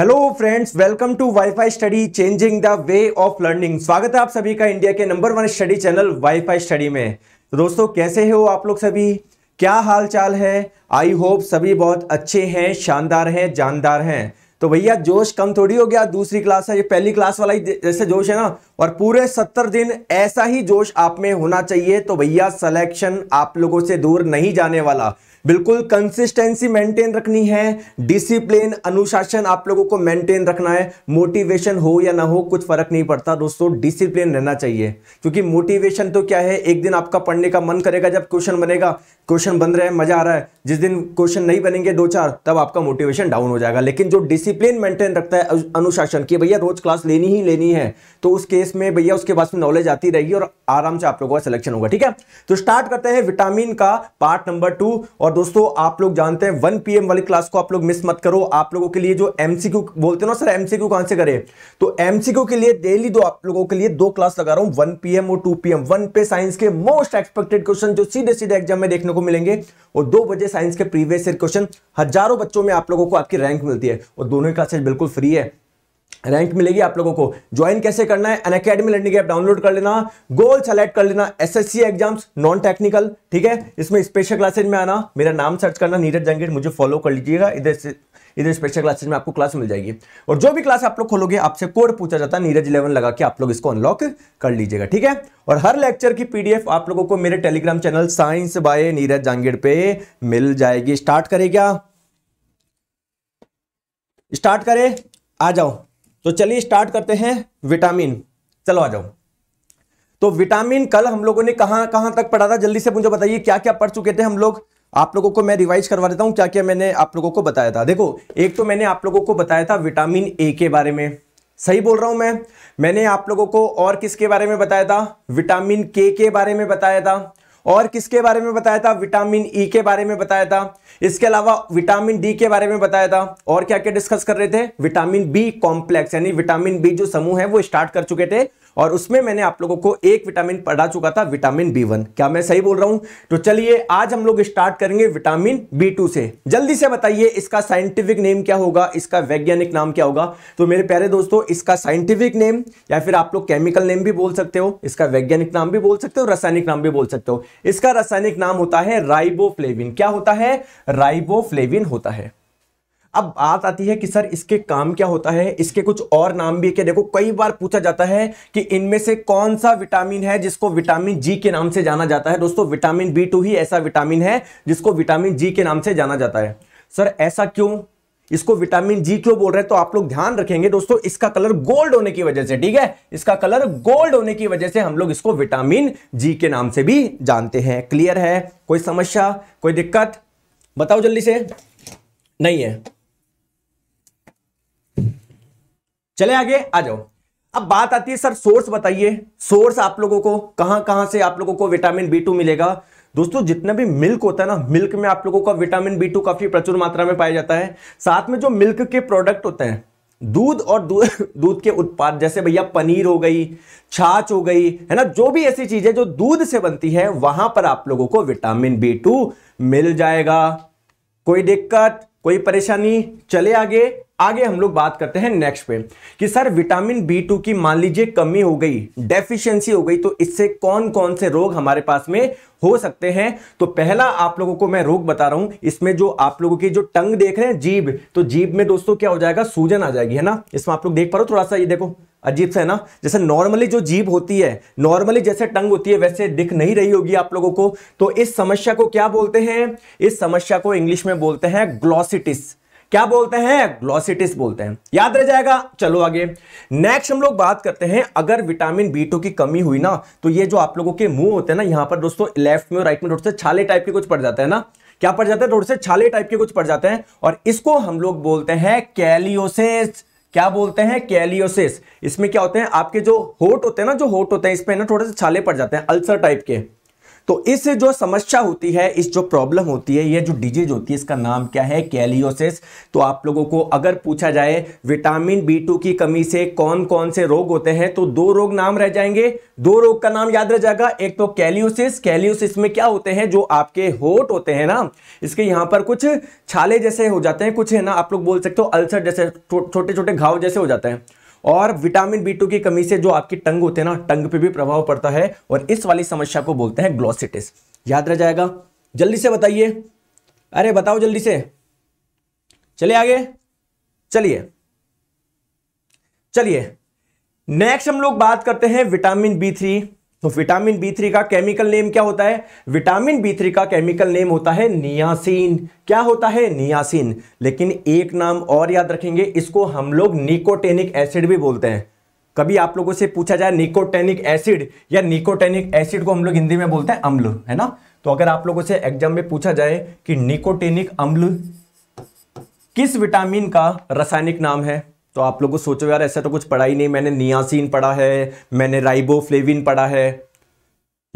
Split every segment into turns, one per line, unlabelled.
Hello friends welcome to WiFi study changing the way of learning स्वागत है आप सभी का इंडिया के number one study channel WiFi study में तो दोस्तों कैसे हो आप लोग सभी क्या हाल चाल है आई होप सभी बहुत अच्छे हैं शानदार हैं जानदार हैं तो भैया जोश कम थोड़ी हो गया दूसरी क्लास है ये पहली क्लास वाला ही जैसे जोश है ना और पूरे सत्तर दिन ऐसा ही जोश आप में होना चाहिए तो भैया सिलेक्शन आप लोगों से दूर नहीं जाने वाला बिल्कुल कंसिस्टेंसी मेंटेन रखनी है डिसिप्लिन अनुशासन आप लोगों को मेंटेन रखना है मोटिवेशन हो या ना हो कुछ फर्क नहीं पड़ता दोस्तों डिसिप्लिन रहना चाहिए क्योंकि मोटिवेशन तो क्या है एक दिन आपका पढ़ने का मन करेगा जब क्वेश्चन बनेगा क्वेश्चन बन रहे हैं मजा आ रहा है जिस दिन क्वेश्चन नहीं बनेंगे दो चार तब आपका मोटिवेशन डाउन हो जाएगा लेकिन जो डिसिप्लिन मेंटेन रखता है अनुशासन की भैया रोज क्लास लेनी ही लेनी है तो उस केस में भैया उसके पास में नॉलेज आती रहेगी और आराम से आप लोगों का सिलेक्शन होगा ठीक है तो स्टार्ट करते हैं विटामिन का पार्ट नंबर टू और दोस्तों आप लोग जानते हैं वन पी वाली क्लास को आप लोग मिस मत करो आप लोगों के लिए जो एमसीक्यू बोलते ना सर एमसीक्यू सी से करें तो एमसीक्यू के लिए डेली दो आप लोगों के लिए दो क्लास लगा रहा हूं वन पी और टू पी वन पे साइंस के मोस्ट एक्सपेक्टेड क्वेश्चन जो सीधे सीधे एग्जाम में देखने को मिलेंगे और दो बजे साइंस के प्रीवियस ईयर क्वेश्चन हजारों बच्चों में आप लोगों को आपकी रैंक मिलती है और दोनों क्लासेज बिल्कुल फ्री है रैंक मिलेगी आप लोगों को ज्वाइन कैसे करना है Unacademy learning app download कर लेना गोल सेलेक्ट कर लेना एसएससी एग्जाम्स नॉन टेक्निकल ठीक है इसमें स्पेशल क्लासेज में आना मेरा नाम सर्च करना नीरज जंगेट मुझे फॉलो कर लीजिएगा इधर से इधर स्पेशल क्लासेज में आपको क्लास मिल जाएगी और जो भी क्लास आप लोग खोलोगे आपसे कोड पूछा जाता है नीरज इलेवन लगा के आप लोग इसको अनलॉक कर लीजिएगा ठीक है और हर लेक्चर की पीडीएफ आप लोगों को मेरे Telegram channel science by Neeraj Jangid पे मिल जाएगी स्टार्ट करें क्या स्टार्ट करें आ जाओ तो चलिए स्टार्ट करते हैं विटामिन चलो आ जाओ तो विटामिन कल हम लोगों ने कहां कहां तक पढ़ा था जल्दी से मुझे बताइए क्या क्या पढ़ चुके थे हम लोग आप लोगों को मैं रिवाइज करवा देता हूं क्या क्या मैंने आप लोगों को बताया था देखो एक तो मैंने आप लोगों को बताया था विटामिन ए के बारे में सही बोल रहा हूं मैं मैंने आप लोगों को और किसके बारे में बताया था विटामिन के के बारे में बताया था और किसके बारे में बताया था विटामिन ई e के बारे में बताया था इसके अलावा विटामिन डी के बारे में बताया था और क्या क्या डिस्कस कर रहे थे विटामिन बी कॉम्प्लेक्स यानी विटामिन बी जो समूह है वो स्टार्ट कर चुके थे और उसमें मैंने आप लोगों को एक विटामिन पढ़ा चुका था विटामिन बी वन क्या मैं सही बोल रहा हूं तो चलिए आज हम लोग स्टार्ट करेंगे विटामिन बी टू से जल्दी से बताइए इसका साइंटिफिक नेम क्या होगा इसका वैज्ञानिक नाम क्या होगा तो मेरे प्यारे दोस्तों इसका साइंटिफिक नेम या फिर आप लोग केमिकल नेम भी बोल सकते हो इसका वैज्ञानिक नाम भी बोल सकते हो रासायनिक नाम भी बोल सकते हो इसका रासायनिक नाम होता है राइबोफ्लेविन क्या होता है राइबोफ्लेविन होता है अब बात आती है कि सर इसके काम क्या होता है इसके कुछ और नाम भी है क्या देखो कई बार पूछा जाता है कि इनमें से कौन सा विटामिन है जिसको विटामिन जी के नाम से जाना जाता है दोस्तों विटामिन बी टू ही ऐसा विटामिन है जिसको विटामिन जी के नाम से जाना जाता है सर ऐसा क्यों इसको विटामिन जी क्यों बोल रहे हैं तो आप लोग ध्यान रखेंगे दोस्तों इसका कलर गोल्ड होने की वजह से ठीक है इसका कलर गोल्ड होने की वजह से हम लोग इसको विटामिन जी के नाम से भी जानते हैं क्लियर है कोई समस्या कोई दिक्कत बताओ जल्दी से नहीं है चले आगे आ जाओ अब बात आती है सर सोर्स बताइए सोर्स आप लोगों को कहां कहां से आप लोगों को विटामिन बी टू मिलेगा दोस्तों जितना भी मिल्क होता है ना मिल्क में आप लोगों का विटामिन बी टू काफी प्रचुर मात्रा में पाया जाता है साथ में जो मिल्क के प्रोडक्ट होते हैं दूध और दूध के उत्पाद जैसे भैया पनीर हो गई छाछ हो गई है ना जो भी ऐसी चीजें जो दूध से बनती है वहां पर आप लोगों को विटामिन बी टू मिल जाएगा कोई दिक्कत कोई परेशानी चले आगे आगे हम लोग बात करते हैं नेक्स्ट पे कि सर विटामिन बी टू की मान लीजिए कमी हो गई डेफिशिएंसी हो गई तो इससे कौन कौन से रोग हमारे पास में हो सकते हैं तो पहला आप लोगों को मैं रोग बता रहा हूं इसमें जो आप लोगों की जो टंग देख रहे हैं जीभ तो जीभ में दोस्तों क्या हो जाएगा सूजन आ जाएगी है ना इसमें आप लोग देख पा रहे हो थोड़ा सा ये देखो अजीब सा है ना जैसे नॉर्मली जो जीभ होती है नॉर्मली जैसे टंग होती है वैसे दिख नहीं रही होगी आप लोगों को तो इस समस्या को क्या बोलते हैं इस समस्या को इंग्लिश में बोलते हैं ग्लॉसिटिस क्या बोलते हैं ग्लोसिटिस बोलते हैं याद रह जाएगा चलो आगे नेक्स्ट हम लोग बात करते हैं अगर विटामिन बी टू की कमी हुई ना तो ये जो आप लोगों के मुंह होते हैं ना यहां पर दोस्तों लेफ्ट में और राइट में थोड़े से छाले टाइप के कुछ पड़ जाते हैं ना क्या पड़ जाते हैं थोड़े से छाले टाइप के कुछ पड़ जाते हैं और इसको हम लोग बोलते हैं कैलियोसिस क्या बोलते हैं कैलियोसिस इसमें क्या होते हैं आपके जो होट होते हैं ना जो होट होते हैं इसमें ना थोड़े से छाले पड़ जाते हैं अल्सर टाइप के तो इस जो समस्या होती है इस जो प्रॉब्लम होती है ये जो डिजीज होती है इसका नाम क्या है कैलियोसिस तो आप लोगों को अगर पूछा जाए विटामिन बी टू की कमी से कौन कौन से रोग होते हैं तो दो रोग नाम रह जाएंगे दो रोग का नाम याद रह जाएगा एक तो कैलियोसिस कैलियोसिस में क्या होते हैं जो आपके होट होते हैं ना इसके यहाँ पर कुछ छाले जैसे हो जाते हैं कुछ है ना आप लोग बोल सकते हो अल्सर जैसे छोटे छोटे घाव जैसे हो जाते हैं और विटामिन बी की कमी से जो आपकी टंग होते हैं ना टंग पे भी प्रभाव पड़ता है और इस वाली समस्या को बोलते हैं ग्लोसिटिस याद रह जाएगा जल्दी से बताइए अरे बताओ जल्दी से चले आगे चलिए चलिए नेक्स्ट हम लोग बात करते हैं विटामिन बी थ्री तो विटामिन बी थ्री का केमिकल नेम क्या होता है विटामिन बी थ्री का केमिकल नेम होता है नियासीन क्या होता है नियासीन लेकिन एक नाम और याद रखेंगे इसको हम लोग निकोटेनिक एसिड भी बोलते हैं कभी आप लोगों से पूछा जाए निकोटेनिक एसिड या निकोटेनिक एसिड को हम लोग हिंदी में बोलते हैं अम्ल है ना तो अगर आप लोगों से एग्जाम में पूछा जाए कि निकोटेनिक अम्ल किस विटामिन का रासायनिक नाम है तो आप लोगों को सोचो यार ऐसा तो कुछ पढ़ा ही नहीं मैंने नियासीन पढ़ा है मैंने राइबोफ्लेविन पढ़ा है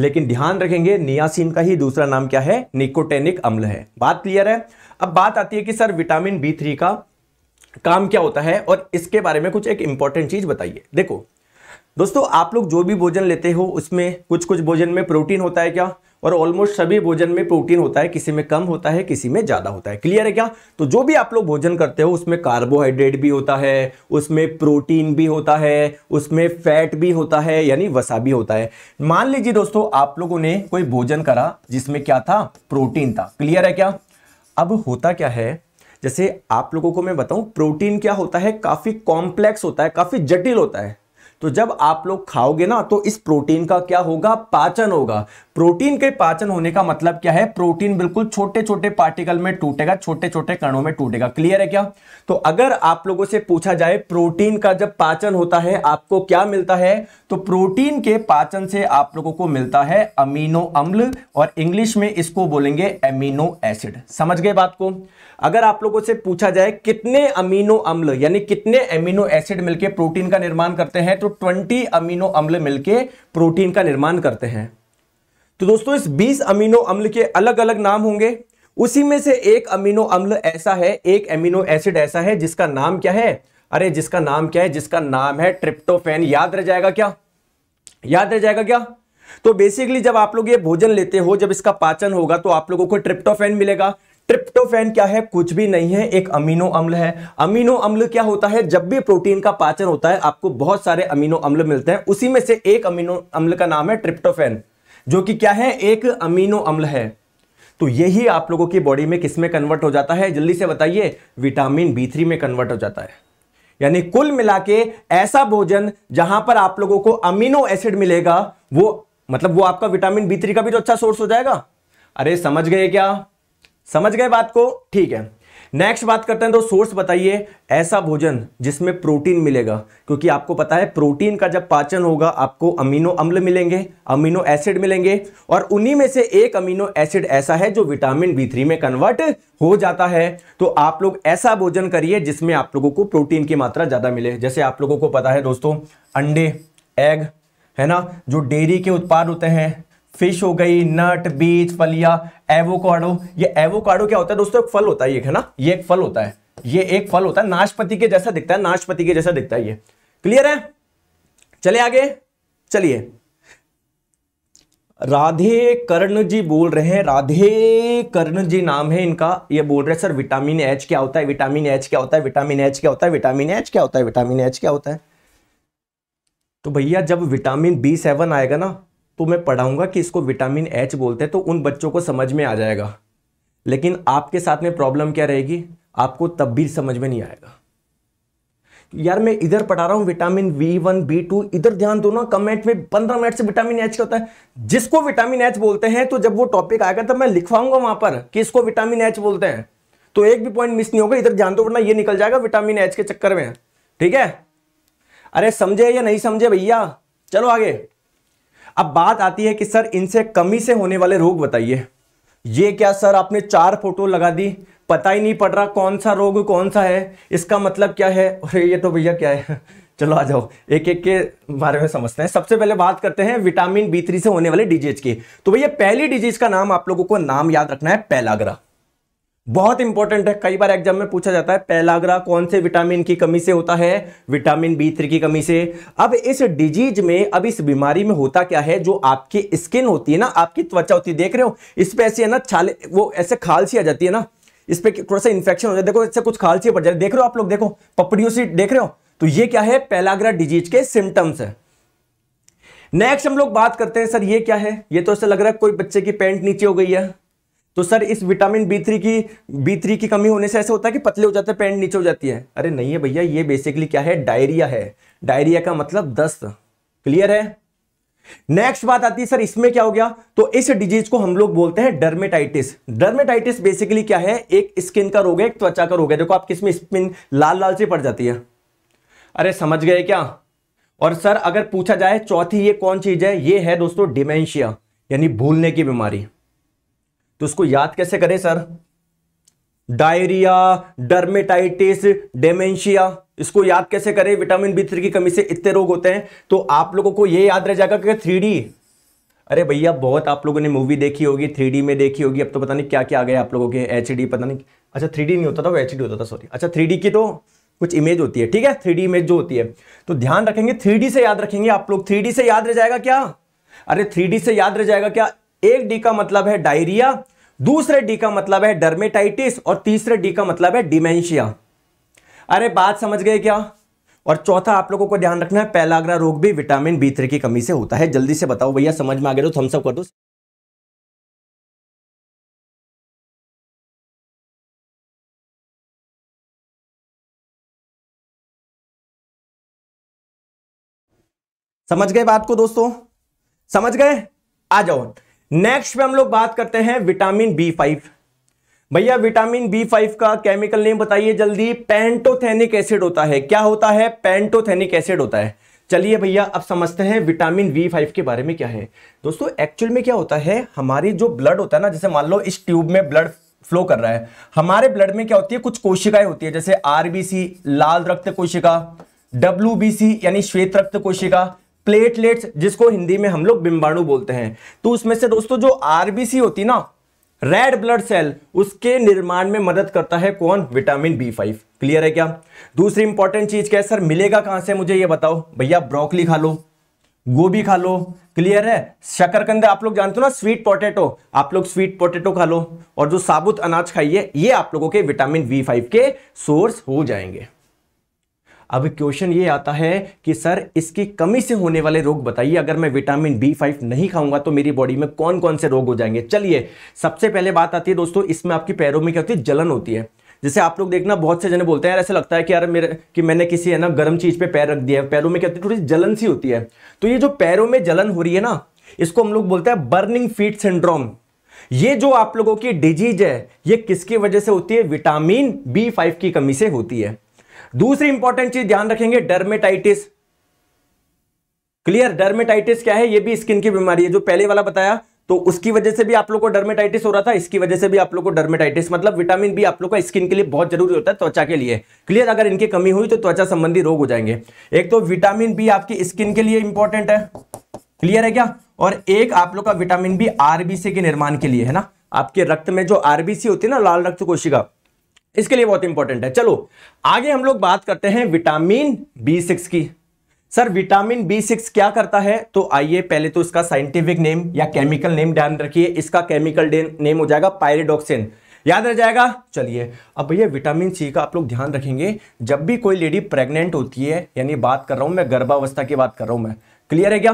लेकिन ध्यान रखेंगे नियासीन का ही दूसरा नाम क्या है निकोटेनिक अम्ल है बात क्लियर है अब बात आती है कि सर विटामिन बी थ्री का काम क्या होता है और इसके बारे में कुछ एक इंपॉर्टेंट चीज़ बताइए देखो दोस्तों आप लोग जो भी भोजन लेते हो उसमें कुछ कुछ भोजन में प्रोटीन होता है क्या और ऑलमोस्ट सभी भोजन में प्रोटीन होता है किसी में कम होता है किसी में ज़्यादा होता है क्लियर है क्या तो जो भी आप लोग भोजन करते हो उसमें कार्बोहाइड्रेट भी होता है उसमें प्रोटीन भी होता है उसमें फैट भी होता है यानी वसा भी होता है मान लीजिए दोस्तों आप लोगों ने कोई भोजन करा जिसमें क्या था प्रोटीन था क्लियर है क्या अब होता क्या है जैसे आप लोगों को मैं बताऊं प्रोटीन क्या होता है काफ़ी कॉम्प्लेक्स होता है काफ़ी जटिल होता है तो जब आप लोग खाओगे ना तो इस प्रोटीन का क्या होगा पाचन होगा प्रोटीन के पाचन होने का मतलब क्या है प्रोटीन बिल्कुल छोटे छोटे पार्टिकल में टूटेगा छोटे छोटे कणों में टूटेगा क्लियर है क्या तो अगर आप लोगों से पूछा जाए प्रोटीन का जब पाचन होता है आपको क्या मिलता है तो प्रोटीन के पाचन से आप लोगों को मिलता है अमीनो अम्ल और इंग्लिश में इसको बोलेंगे एमिनो एसिड समझ गए बात को अगर आप लोगों से पूछा जाए कितने अमीनो अम्ल यानी कितने अमीनो एसिड मिलके प्रोटीन का निर्माण करते हैं तो ट्वेंटी अमीनो अम्ल मिलके प्रोटीन का निर्माण करते हैं तो दोस्तों इस बीस अमीनो अम्ल के अलग अलग नाम होंगे उसी में से एक अमीनो अम्ल ऐसा है एक अमीनो एसिड ऐसा है जिसका नाम क्या है अरे जिसका नाम क्या है जिसका नाम है ट्रिप्टोफेन याद रह जाएगा क्या याद रह जाएगा क्या तो बेसिकली जब आप लोग ये भोजन लेते हो जब इसका पाचन होगा तो आप लोगों को ट्रिप्टोफेन मिलेगा ट्रिप्टोफैन क्या है कुछ भी नहीं है एक अमीनो अम्ल है अमीनो अम्ल क्या होता है जब भी प्रोटीन का पाचन होता है आपको बहुत सारे अमीनो अम्ल मिलते हैं उसी में से एक अमीनो अम्ल का नाम है ट्रिप्टोफैन जो कि क्या है एक अमीनो अम्ल है तो यही आप लोगों की बॉडी में किस में कन्वर्ट हो जाता है जल्दी से बताइए विटामिन बी थ्री में कन्वर्ट हो जाता है यानी कुल मिला के ऐसा भोजन जहां पर आप लोगों को अमीनो एसिड मिलेगा वो मतलब वो आपका विटामिन बी थ्री का भी तो अच्छा सोर्स हो जाएगा अरे समझ गए क्या समझ गए बात को ठीक है नेक्स्ट बात करते हैं तो सोर्स बताइए ऐसा भोजन जिसमें प्रोटीन मिलेगा क्योंकि आपको पता है प्रोटीन का जब पाचन होगा आपको अमीनो अम्ल मिलेंगे अमीनो एसिड मिलेंगे और उन्हीं में से एक अमीनो एसिड ऐसा है जो विटामिन बी थ्री में कन्वर्ट हो जाता है तो आप लोग ऐसा भोजन करिए जिसमें आप लोगों को प्रोटीन की मात्रा ज़्यादा मिले जैसे आप लोगों को पता है दोस्तों अंडे एग है ना जो डेयरी के उत्पाद होते हैं फिश हो गई नट बीज फलिया एवोकाडो ये एवोकाडो क्या होता है दोस्तों एक फल होता है ये है ना ये एक फल होता है ये एक फल होता है नाशपति के जैसा दिखता है नाशपति के जैसा दिखता है ये क्लियर है चले आगे चलिए राधे कर्ण जी बोल रहे हैं राधे कर्ण जी नाम है इनका ये बोल रहे हैं सर विटामिन एच क्या होता है विटामिन एच क्या होता है विटामिन एच क्या होता है विटामिन एच क्या होता है विटामिन एच क्या होता है तो भैया जब विटामिन बी सेवन आएगा ना तो मैं पढ़ाऊंगा कि इसको विटामिन एच बोलते हैं तो उन बच्चों को समझ में आ जाएगा लेकिन आपके साथ में प्रॉब्लम क्या रहेगी आपको तब भी समझ में नहीं आएगा यार मैं इधर पढ़ा रहा हूं vitamin B one B two इधर ध्यान दो ना कमेंट में पंद्रह मिनट से विटामिन एच का होता है जिसको विटामिन एच बोलते हैं तो जब वो टॉपिक आएगा तब मैं लिखवाऊंगा वहां पर कि इसको विटामिन एच बोलते हैं तो एक भी पॉइंट मिस नहीं होगा इधर ध्यान दो तो वरना ये निकल जाएगा विटामिन एच के चक्कर में ठीक है अरे समझे या नहीं समझे भैया चलो आगे अब बात आती है कि सर इनसे कमी से होने वाले रोग बताइए ये क्या सर आपने चार फोटो लगा दी पता ही नहीं पड़ रहा कौन सा रोग कौन सा है इसका मतलब क्या है अरे ये तो भैया क्या है चलो आ जाओ एक एक के बारे में समझते हैं सबसे पहले बात करते हैं विटामिन बी थ्री से होने वाले डिजीज की तो भैया पहली डिजीज का नाम आप लोगों को नाम याद रखना है पैलाग्रा बहुत इंपॉर्टेंट है कई बार एग्जाम में पूछा जाता है पैलाग्रा कौन से विटामिन की कमी से होता है विटामिन बी थ्री की कमी से अब इस डिजीज में अब इस बीमारी में होता क्या है जो आपकी स्किन होती है ना आपकी त्वचा होती है देख रहे हो इस पे ऐसी है ना छाले वो ऐसे खाल सी आ जाती है ना इस पे थोड़ा सा इन्फेक्शन हो जाए देखो इससे कुछ खाल सी पड़ जाए देख रहे हो आप लोग देखो पपड़ियों से देख रहे हो तो ये क्या है पैलाग्रा डिजीज के सिम्टम्स है नेक्स्ट हम लोग बात करते हैं सर ये क्या है ये तो ऐसा लग रहा है कोई बच्चे की पैंट नीचे हो गई है तो सर इस विटामिन बी थ्री की बी थ्री की कमी होने से ऐसा होता है कि पतले हो जाते हैं पैंट नीचे हो जाती है अरे नहीं है भैया ये बेसिकली क्या है डायरिया है डायरिया का मतलब दस्त क्लियर है नेक्स्ट बात आती है सर इसमें क्या हो गया तो इस डिजीज को हम लोग बोलते हैं डर्मेटाइटिस डर्मेटाइटिस बेसिकली क्या है एक स्किन का रोग है एक त्वचा का रोग है देखो आप किसमें स्पिन लाल लाल से पड़ जाती है अरे समझ गए क्या और सर अगर पूछा जाए चौथी ये कौन चीज है ये है दोस्तों डिमेंशिया यानी भूलने की बीमारी तो उसको याद कैसे करें सर डायरिया डर्मेटाइटिस डेमेंशिया इसको याद कैसे करें विटामिन बी थ्री की कमी से इतने रोग होते हैं तो आप लोगों को यह याद रह जाएगा कि थ्री अरे भैया बहुत आप लोगों ने मूवी देखी होगी थ्री में देखी होगी अब तो पता नहीं क्या क्या आ गया आप लोगों के एच पता नहीं अच्छा थ्री नहीं होता था वो एच होता था सॉरी अच्छा थ्री की तो कुछ इमेज होती है ठीक है थ्री इमेज जो होती है तो ध्यान रखेंगे थ्री से याद रखेंगे आप लोग थ्री से याद रह जाएगा क्या अरे थ्री से याद रह जाएगा क्या एक डी का मतलब है डायरिया दूसरे डी का मतलब है डर्मेटाइटिस और तीसरे डी का मतलब है डिमेंशिया अरे बात समझ गए क्या और चौथा आप लोगों को ध्यान रखना है पैलाग्रा रोग भी विटामिन बी थ्री की कमी से होता है जल्दी से बताओ भैया समझ में आ गए तो थम्सअप कर दो समझ गए बात को दोस्तों समझ गए आ जाओ नेक्स्ट पे हम लोग बात करते हैं विटामिन बी फाइव भैया विटामिन बी फाइव का केमिकल नेम बताइए जल्दी पेंटोथेनिक एसिड होता है क्या होता है पेंटोथेनिक एसिड होता है चलिए भैया अब समझते हैं विटामिन बी फाइव के बारे में क्या है दोस्तों एक्चुअल में क्या होता है हमारी जो ब्लड होता है ना जैसे मान लो इस ट्यूब में ब्लड फ्लो कर रहा है हमारे ब्लड में क्या होती है कुछ कोशिकाएं होती है जैसे आरबीसी लाल रक्त कोशिका डब्ल्यू यानी श्वेत रक्त कोशिका प्लेटलेट्स जिसको हिंदी में हम लोग बिंबाणु बोलते हैं तो उसमें से दोस्तों जो आरबीसी होती ना रेड ब्लड सेल उसके निर्माण में मदद करता है कौन विटामिन बी फाइव क्लियर है क्या दूसरी इंपॉर्टेंट चीज क्या है सर मिलेगा कहां से मुझे ये बताओ भैया ब्रोकली खा लो गोभी खा लो क्लियर है शकरकंद आप लोग जानते हो ना स्वीट पोटेटो आप लोग स्वीट पोटेटो खा लो और जो साबुत अनाज खाइए ये आप लोगों के विटामिन बी फाइव के सोर्स हो जाएंगे अब क्वेश्चन ये आता है कि सर इसकी कमी से होने वाले रोग बताइए अगर मैं विटामिन बी फाइव नहीं खाऊंगा तो मेरी बॉडी में कौन कौन से रोग हो जाएंगे चलिए सबसे पहले बात आती है दोस्तों इसमें आपकी पैरों में क्या होती है जलन होती है जैसे आप लोग देखना बहुत से जने बोलते हैं यार ऐसा लगता है कि यार मेरे कि मैंने किसी है ना गर्म चीज पे पैर रख दिया है पैरों में क्या होती है थोड़ी जलन सी होती है तो ये जो पैरों में जलन हो रही है ना इसको हम लोग बोलते हैं बर्निंग फीट सिंड्रोम ये जो आप लोगों की डिजीज है ये किसकी वजह से होती है विटामिन बी फाइव की कमी से होती है दूसरी इंपॉर्टेंट चीज ध्यान रखेंगे डर्मेटाइटिस क्लियर डर्मेटाइटिस क्या है ये भी स्किन की बीमारी है जो पहले वाला बताया तो उसकी वजह से भी आप लोग को डर्मेटाइटिस हो रहा था इसकी वजह से भी आप लोग को डर्मेटाइटिस मतलब विटामिन बी आप लोग का स्किन के लिए बहुत जरूरी होता है त्वचा के लिए क्लियर अगर इनकी कमी हुई तो त्वचा संबंधी रोग हो जाएंगे एक तो विटामिन बी आपकी स्किन के लिए इंपॉर्टेंट है क्लियर है क्या और एक आप लोग का विटामिन बी आरबीसी के निर्माण के लिए है ना आपके रक्त में जो आरबीसी होती है ना लाल रक्त कोशिका इसके लिए बहुत इंपॉर्टेंट है चलो आगे हम लोग बात करते हैं विटामिन बी सिक्स की सर विटामिन बी सिक्स क्या करता है तो आइए पहले तो इसका साइंटिफिक नेम या केमिकल नेम ध्यान रखिए इसका केमिकल नेम हो जाएगा पायरेडोक्सिन याद रह जाएगा चलिए अब भैया विटामिन सी का आप लोग ध्यान रखेंगे जब भी कोई लेडी प्रेग्नेंट होती है यानी बात कर रहा हूं मैं गर्भावस्था की बात कर रहा हूं मैं क्लियर है क्या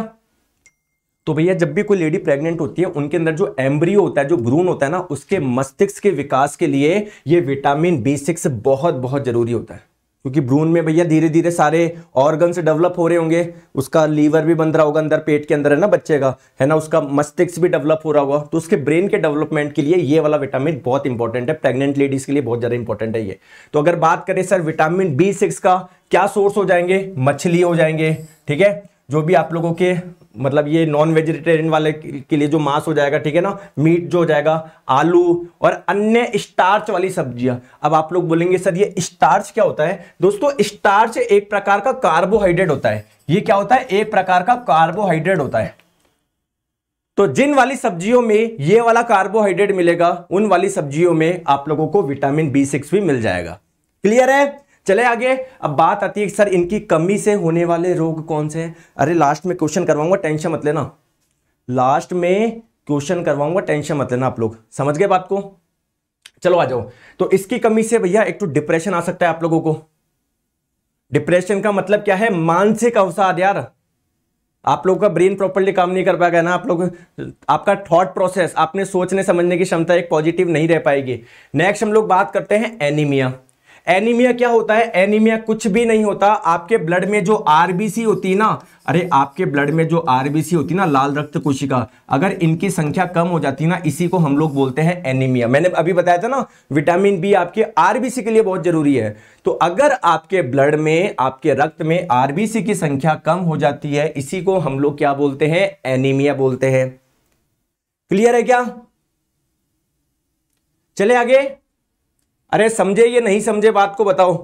तो भैया जब भी कोई लेडी प्रेग्नेंट होती है उनके अंदर जो एम्ब्रियो होता है जो भ्रूण होता है ना उसके मस्तिष्क के विकास के लिए ये विटामिन बी सिक्स बहुत बहुत जरूरी होता है क्योंकि भ्रूण में भैया धीरे धीरे सारे ऑर्गन्स डेवलप हो रहे होंगे उसका लीवर भी बन रहा होगा अंदर पेट के अंदर है ना बच्चे का है ना उसका मस्तिष्क भी डेवलप हो रहा होगा तो उसके ब्रेन के डेवलपमेंट के लिए ये वाला विटामिन बहुत इंपॉर्टेंट है प्रेग्नेंट लेडीज के लिए बहुत ज़्यादा इंपॉर्टेंट है ये तो अगर बात करें सर विटामिन बी सिक्स का क्या सोर्स हो जाएंगे मछली हो जाएंगे ठीक है जो भी आप लोगों के मतलब ये नॉन वेजिटेरियन वाले के लिए जो मांस हो जाएगा ठीक है ना मीट जो हो जाएगा आलू और अन्य स्टार्च वाली सब्जियां अब आप लोग बोलेंगे सर ये स्टार्च क्या होता है दोस्तों स्टार्च एक प्रकार का कार्बोहाइड्रेट होता है ये क्या होता है एक प्रकार का कार्बोहाइड्रेट होता है तो जिन वाली सब्जियों में ये वाला कार्बोहाइड्रेट मिलेगा उन वाली सब्जियों में आप लोगों को विटामिन बी सिक्स भी मिल जाएगा क्लियर है चले आगे अब बात आती है सर इनकी कमी से होने वाले रोग कौन से हैं अरे लास्ट में क्वेश्चन करवाऊंगा टेंशन मत लेना लास्ट में क्वेश्चन करवाऊंगा टेंशन मत लेना आप लोग समझ गए बात को चलो आ जाओ तो इसकी कमी से भैया एक तो डिप्रेशन आ सकता है आप लोगों को डिप्रेशन का मतलब क्या है मानसिक अवसाद यार आप लोगों का ब्रेन प्रॉपरली काम नहीं कर पाएगा ना आप लोग आपका थॉट प्रोसेस आपने सोचने समझने की क्षमता एक पॉजिटिव नहीं रह पाएगी नेक्स्ट हम लोग बात करते हैं एनीमिया एनीमिया क्या होता है एनीमिया कुछ भी नहीं होता आपके ब्लड में जो आरबीसी होती है ना अरे आपके ब्लड में जो आरबीसी होती है ना लाल रक्त कोशिका अगर इनकी संख्या कम हो जाती है ना इसी को हम लोग बोलते हैं एनीमिया मैंने अभी बताया था ना विटामिन बी आपके आरबीसी के लिए बहुत जरूरी है तो अगर आपके ब्लड में आपके रक्त में आरबीसी की संख्या कम हो जाती है इसी को हम लोग क्या बोलते हैं एनीमिया बोलते हैं क्लियर है क्या चले आगे अरे समझे ये नहीं समझे बात को बताओ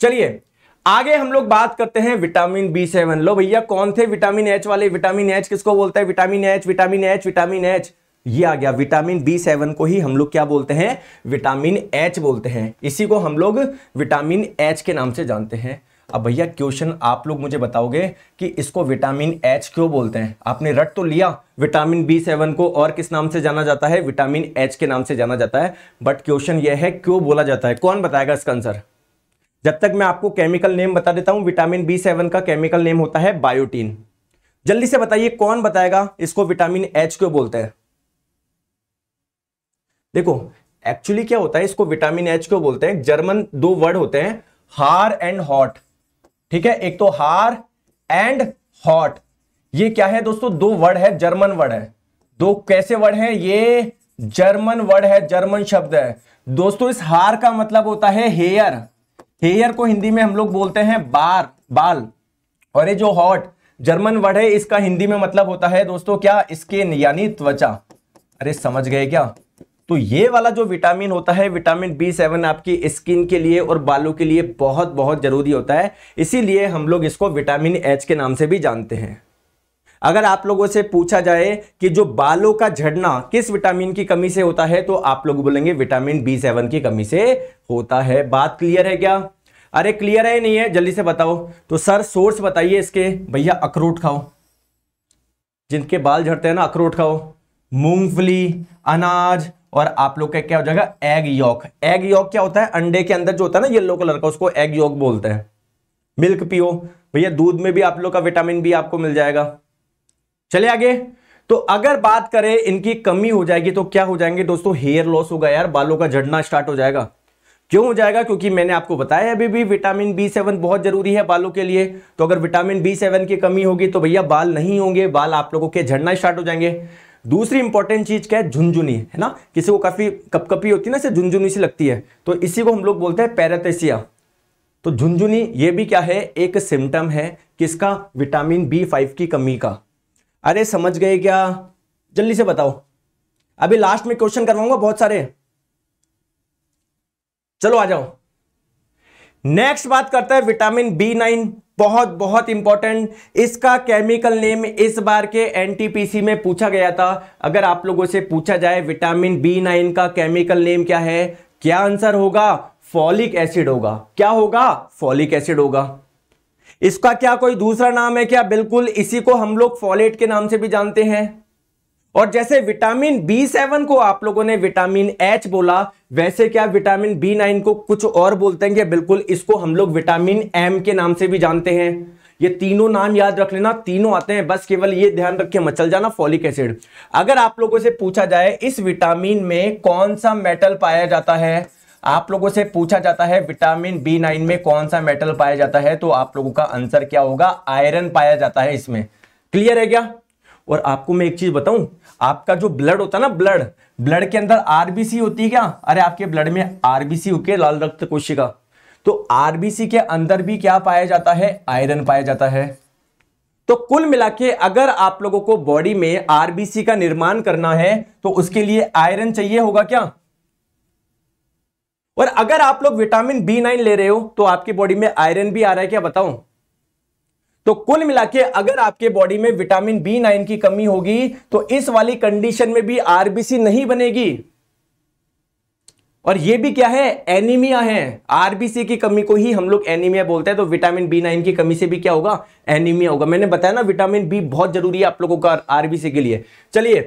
चलिए आगे हम लोग बात करते हैं विटामिन बी सेवन लो भैया कौन थे विटामिन एच वाले विटामिन एच किसको बोलते हैं vitamin H vitamin H vitamin H ये आ गया विटामिन बी सेवन को ही हम लोग क्या बोलते हैं विटामिन एच बोलते हैं इसी को हम लोग विटामिन एच के नाम से जानते हैं अब भैया क्वेश्चन आप लोग मुझे बताओगे कि इसको विटामिन एच क्यों बोलते हैं आपने रट तो लिया विटामिन बी सेवन को और किस नाम से जाना जाता है विटामिन एच के नाम से जाना जाता है बट क्वेश्चन यह है क्यों बोला जाता है कौन बताएगा इसका आंसर जब तक मैं आपको केमिकल नेम बता देता हूं विटामिन बी सेवन का केमिकल नेम होता है बायोटीन जल्दी से बताइए कौन बताएगा इसको विटामिन एच क्यों बोलते हैं देखो एक्चुअली क्या होता है इसको विटामिन एच क्यों बोलते हैं जर्मन दो वर्ड होते हैं हार एंड हॉट ठीक है एक तो हार एंड हॉट ये क्या है दोस्तों दो वर्ड है जर्मन वर्ड है दो कैसे वर्ड है ये जर्मन वर्ड है जर्मन शब्द है दोस्तों इस हार का मतलब होता है हेयर हेयर को हिंदी में हम लोग बोलते हैं बार बाल और ये जो हॉट जर्मन वर्ड है इसका हिंदी में मतलब होता है दोस्तों क्या स्किन यानी त्वचा अरे समझ गए क्या तो ये वाला जो विटामिन होता है विटामिन बी सेवन आपकी स्किन के लिए और बालों के लिए बहुत बहुत ज़रूरी होता है इसीलिए हम लोग इसको विटामिन एच के नाम से भी जानते हैं अगर आप लोगों से पूछा जाए कि जो बालों का झड़ना किस विटामिन की कमी से होता है तो आप लोग बोलेंगे विटामिन बी सेवन की कमी से होता है बात क्लियर है क्या अरे क्लियर है नहीं है जल्दी से बताओ तो सर सोर्स बताइए इसके भैया अखरोट खाओ जिनके बाल झड़ते हैं ना अखरोट खाओ मूंगफली अनाज और आप लोग का क्या हो जाएगा एग योक एग योक क्या होता है अंडे के अंदर जो होता है ना येलो कलर का उसको एग योक बोलते हैं मिल्क पियो भैया दूध में भी आप लोग का विटामिन बी आपको मिल जाएगा चले आगे तो अगर बात करें इनकी कमी हो जाएगी तो क्या हो जाएंगे दोस्तों हेयर लॉस होगा यार बालों का झड़ना स्टार्ट हो जाएगा क्यों हो जाएगा क्योंकि मैंने आपको बताया अभी भी विटामिन बी सेवन बहुत जरूरी है बालों के लिए तो अगर विटामिन बी सेवन की कमी होगी तो भैया बाल नहीं होंगे बाल आप लोगों के झड़ना स्टार्ट हो जाएंगे दूसरी इंपॉर्टेंट चीज़ क्या है झुंझुनी है ना किसी को काफ़ी कपकपी होती है ना इसे झुंझुनी सी लगती है तो इसी को हम लोग बोलते हैं पैराथेसिया तो झुंझुनी ये भी क्या है एक सिम्टम है किसका विटामिन बी फाइव की कमी का अरे समझ गए क्या जल्दी से बताओ अभी लास्ट में क्वेश्चन करवाऊंगा बहुत सारे चलो आ जाओ नेक्स्ट बात करते हैं विटामिन बी नाइन बहुत बहुत इंपॉर्टेंट इसका केमिकल नेम इस बार के एनटीपीसी में पूछा गया था अगर आप लोगों से पूछा जाए विटामिन बी नाइन का केमिकल नेम क्या है क्या आंसर होगा फॉलिक एसिड होगा क्या होगा फॉलिक एसिड होगा इसका क्या कोई दूसरा नाम है क्या बिल्कुल इसी को हम लोग फॉलेट के नाम से भी जानते हैं और जैसे विटामिन बी सेवन को आप लोगों ने विटामिन एच बोला वैसे क्या विटामिन बी नाइन को कुछ और बोलते हैं बिल्कुल इसको हम लोग विटामिन एम के नाम से भी जानते हैं ये तीनों नाम याद रख लेना तीनों आते हैं बस केवल ये ध्यान रखिए मचल मत चल जाना फॉलिक एसिड अगर आप लोगों से पूछा जाए इस विटामिन में कौन सा मेटल पाया जाता है आप लोगों से पूछा जाता है विटामिन बी नाइन में कौन सा मेटल पाया जाता है तो आप लोगों का आंसर क्या होगा आयरन पाया जाता है इसमें क्लियर है क्या और आपको मैं एक चीज बताऊं आपका जो ब्लड होता है ना ब्लड ब्लड के अंदर आरबीसी होती है क्या अरे आपके ब्लड में आरबीसी होके लाल रक्त कोशिका तो आरबीसी के अंदर भी क्या पाया जाता है आयरन पाया जाता है तो कुल मिला के अगर आप लोगों को बॉडी में आरबीसी का निर्माण करना है तो उसके लिए आयरन चाहिए होगा क्या और अगर आप लोग विटामिन बी नाइन ले रहे हो तो आपकी बॉडी में आयरन भी आ रहा है क्या बताओ तो कुल मिला के अगर आपके बॉडी में विटामिन बी नाइन की कमी होगी तो इस वाली कंडीशन में भी आरबीसी नहीं बनेगी और ये भी क्या है एनीमिया है आरबीसी की कमी को ही हम लोग एनीमिया बोलते हैं तो विटामिन बी नाइन की कमी से भी क्या होगा एनीमिया होगा मैंने बताया ना विटामिन बी बहुत जरूरी है आप लोगों का आरबीसी के लिए चलिए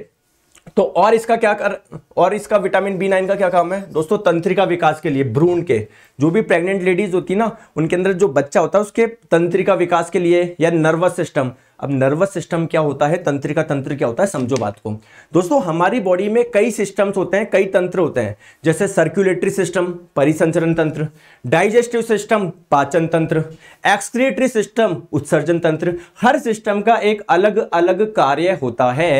तो और इसका क्या कर और इसका विटामिन बी नाइन का क्या काम है दोस्तों तंत्रिका विकास के लिए भ्रूण के जो भी प्रेग्नेंट लेडीज होती है ना उनके अंदर जो बच्चा होता है उसके तंत्रिका विकास के लिए या नर्वस सिस्टम अब नर्वस सिस्टम क्या होता है तंत्रिका तंत्र क्या होता है समझो बात को दोस्तों हमारी बॉडी में कई सिस्टम्स होते हैं कई तंत्र होते हैं जैसे सर्कुलेटरी सिस्टम परिसंचरण तंत्र डाइजेस्टिव सिस्टम पाचन तंत्र एक्सक्रिएटरी सिस्टम उत्सर्जन तंत्र हर सिस्टम का एक अलग अलग कार्य होता है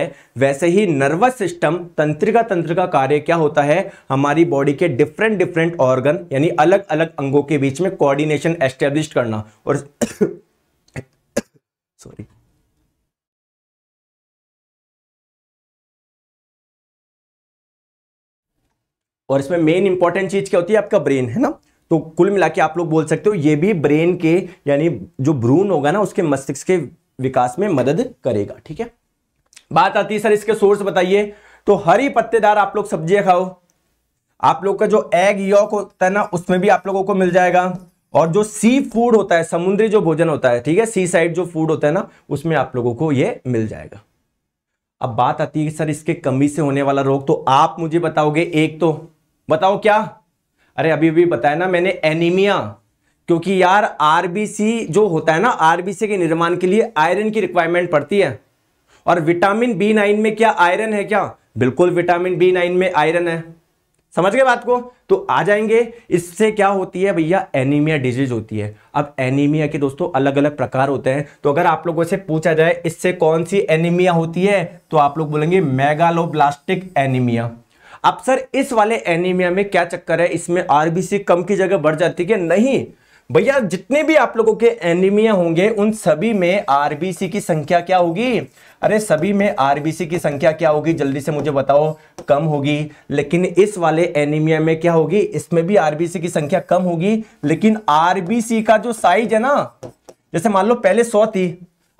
वैसे ही नर्वस सिस्टम तंत्रिका तंत्र का कार्य क्या होता है हमारी बॉडी के डिफरेंट डिफरेंट ऑर्गन यानी अलग अलग अंगों के बीच में कोऑर्डिनेशन एस्टेब्लिश करना और सॉरी और इसमें मेन इंपॉर्टेंट चीज़ क्या होती है आपका ब्रेन है ना तो कुल मिला के आप लोग बोल सकते हो ये भी ब्रेन के यानी जो भ्रूण होगा ना उसके मस्तिष्क के विकास में मदद करेगा ठीक है बात आती है सर इसके सोर्स बताइए तो हरी पत्तेदार आप लोग सब्जियां खाओ आप लोग का जो एग यॉक होता है ना उसमें भी आप लोगों को मिल जाएगा और जो सी फूड होता है समुद्री जो भोजन होता है ठीक है सी साइड जो फूड होता है ना उसमें आप लोगों को ये मिल जाएगा अब बात आती है सर इसके कमी से होने वाला रोग तो आप मुझे बताओगे एक तो बताओ क्या अरे अभी अभी बताया ना मैंने एनीमिया क्योंकि यार आरबीसी जो होता है ना आरबीसी के निर्माण के लिए आयरन की रिक्वायरमेंट पड़ती है और विटामिन बी नाइन में क्या आयरन है क्या बिल्कुल विटामिन बी नाइन में आयरन है समझ गए बात को तो आ जाएंगे इससे क्या होती है भैया एनीमिया डिजीज होती है अब एनीमिया के दोस्तों अलग अलग प्रकार होते हैं तो अगर आप लोगों से पूछा जाए इससे कौन सी एनीमिया होती है तो आप लोग बोलेंगे मेगालोब्लास्टिक एनीमिया अब सर इस वाले एनीमिया में क्या चक्कर है इसमें आरबीसी कम की जगह बढ़ जाती है नहीं भैया जितने भी आप लोगों के एनीमिया होंगे उन सभी में आरबीसी की संख्या क्या होगी अरे सभी में आरबीसी की संख्या क्या होगी जल्दी से मुझे बताओ कम होगी लेकिन इस वाले एनीमिया में क्या होगी इसमें भी आरबीसी की संख्या कम होगी लेकिन आरबीसी का जो साइज है ना जैसे मान लो पहले सौ थी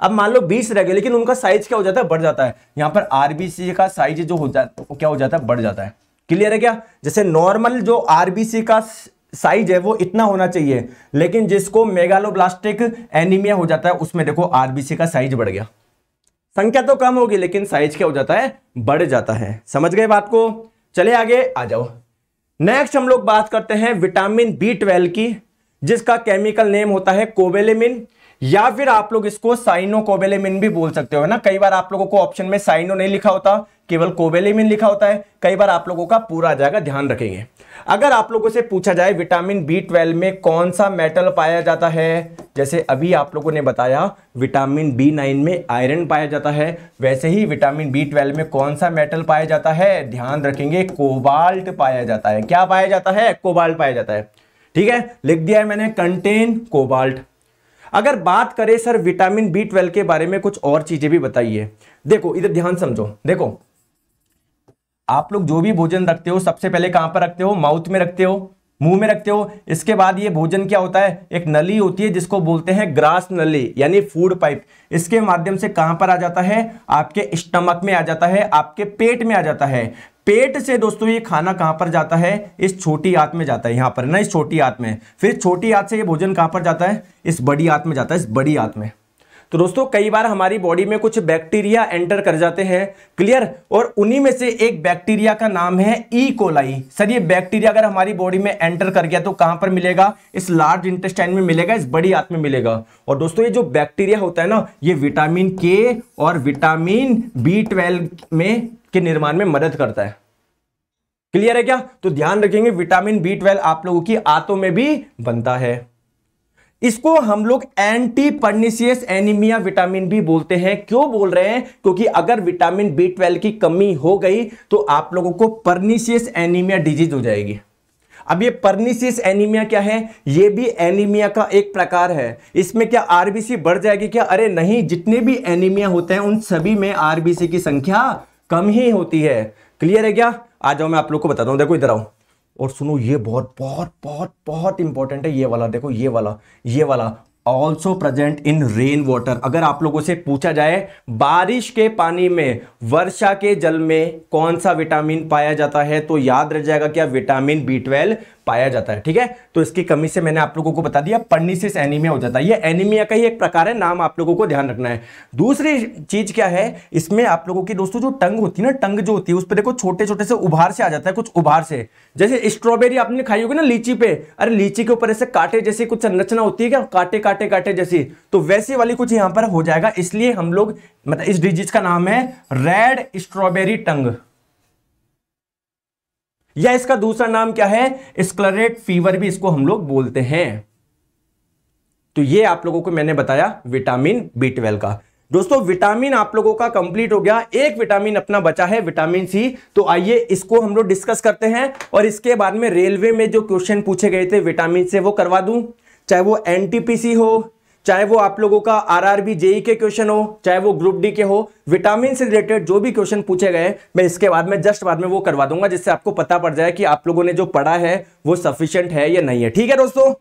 अब मान लो बीस रह गए लेकिन उनका साइज क्या हो जाता है बढ़ जाता है यहाँ पर आरबीसी का साइज जो हो जाता क्या हो जाता है बढ़ जाता है क्लियर है क्या जैसे नॉर्मल जो आरबीसी का साइज है वो इतना होना चाहिए लेकिन जिसको मेगालोब्लास्टिक एनीमिया हो जाता है उसमें देखो आरबीसी का साइज बढ़ गया संख्या तो कम होगी लेकिन साइज क्या हो जाता है बढ़ जाता है समझ गए बात को चले आगे आ जाओ नेक्स्ट हम लोग बात करते हैं विटामिन बी ट्वेल्व की जिसका केमिकल नेम होता है कोवेलेमिन या फिर आप लोग इसको साइनो कोबेलेमिन भी बोल सकते हो ना कई बार आप लोगों को ऑप्शन में साइनो नहीं लिखा होता केवल कोबेलेमिन लिखा होता है कई बार आप लोगों का पूरा आ जाएगा ध्यान रखेंगे अगर आप लोगों से पूछा जाए विटामिन बी ट्वेल्व में कौन सा मेटल पाया जाता है जैसे अभी आप लोगों ने बताया विटामिन बी नाइन में आयरन पाया जाता है वैसे ही विटामिन बी ट्वेल्व में कौन सा मेटल पाया जाता है ध्यान रखेंगे कोबाल्ट पाया जाता है क्या पाया जाता है कोबाल्ट पाया जाता है ठीक है लिख दिया है मैंने कंटेन कोबाल्ट अगर बात करें सर विटामिन बी ट्वेल्व के बारे में कुछ और चीजें भी बताइए देखो इधर ध्यान समझो देखो आप लोग जो भी भोजन रखते हो सबसे पहले कहां पर रखते हो माउथ में रखते हो मुंह में रखते हो इसके बाद ये भोजन क्या होता है एक नली होती है जिसको बोलते हैं ग्रास नली यानी फूड पाइप इसके माध्यम से कहां पर आ जाता है आपके स्टमक में आ जाता है आपके पेट में आ जाता है पेट से दोस्तों ये खाना कहां पर जाता है इस छोटी आत में जाता है यहां पर ना इस छोटी आत में फिर छोटी आत से ये भोजन कहां पर जाता है इस बड़ी आत में जाता है इस बड़ी आत में तो दोस्तों कई बार हमारी बॉडी में कुछ बैक्टीरिया एंटर कर जाते हैं क्लियर और उन्हीं में से एक बैक्टीरिया का नाम है ई e. कोलाई सर ये बैक्टीरिया अगर हमारी बॉडी में एंटर कर गया तो कहां पर मिलेगा इस लार्ज इंटेस्टाइन में मिलेगा इस बड़ी आत में मिलेगा और दोस्तों ये जो बैक्टीरिया होता है ना ये विटामिन के और विटामिन बी ट्वेल्व में के निर्माण में मदद करता है क्लियर है क्या तो ध्यान रखेंगे विटामिन बी ट्वेल्व आप लोगों की आंतों में भी बनता है इसको हम लोग anti pernicious anaemia vitamin B बोलते हैं क्यों बोल रहे हैं क्योंकि अगर विटामिन बी ट्वेल्व की कमी हो गई तो आप लोगों को पर्निशियस एनीमिया डिजीज हो जाएगी अब ये पर्निशियस एनीमिया क्या है ये भी एनीमिया का एक प्रकार है इसमें क्या आरबीसी बढ़ जाएगी क्या अरे नहीं जितने भी एनीमिया होते हैं उन सभी में आरबीसी की संख्या कम ही होती है क्लियर है क्या आ जाओ मैं आप लोग को बताता हूँ देखो इधर आओ और सुनो ये बहुत बहुत बहुत बहुत इंपॉर्टेंट है ये वाला देखो ये वाला ये वाला also present in rain water अगर आप लोगों से पूछा जाए बारिश के पानी में वर्षा के जल में कौन सा विटामिन पाया जाता है तो याद रह जाएगा क्या विटामिन बी ट्वेल्व पाया जाता है ठीक है तो इसकी कमी से मैंने आप लोगों को बता दिया पर्निसिस एनीमिया हो जाता है ये एनीमिया का ही एक प्रकार है नाम आप लोगों को ध्यान रखना है दूसरी चीज क्या है इसमें आप लोगों की दोस्तों जो टंग होती है ना टंग जो होती है उस पर देखो छोटे छोटे से उभार से आ जाता है कुछ उभार से जैसे स्ट्रॉबेरी आपने खाई होगी ना लीची पे अरे लीची के ऊपर ऐसे कांटे जैसी कुछ संरचना होती है क्या कांटे कांटे कांटे जैसी तो वैसे वाली कुछ यहां पर हो जाएगा इसलिए हम लोग मतलब इस डिजीज का नाम है रेड स्ट्रॉबेरी टंग या इसका दूसरा नाम क्या है स्क्लरेट फीवर भी इसको हम लोग बोलते हैं तो ये आप लोगों को मैंने बताया विटामिन बी ट्वेल्व का दोस्तों विटामिन आप लोगों का कंप्लीट हो गया एक विटामिन अपना बचा है विटामिन सी तो आइए इसको हम लोग डिस्कस करते हैं और इसके बाद में रेलवे में जो क्वेश्चन पूछे गए थे विटामिन से वो करवा दूं चाहे वो एनटीपीसी हो चाहे वो आप लोगों का आरआरबी जेई के क्वेश्चन हो चाहे वो ग्रुप डी के हो विटामिन से रिलेटेड जो भी क्वेश्चन पूछे गए मैं इसके बाद में जस्ट बाद में वो करवा दूंगा जिससे आपको पता पड़ जाए कि आप लोगों ने जो पढ़ा है वो सफिशियंट है या नहीं है ठीक है दोस्तों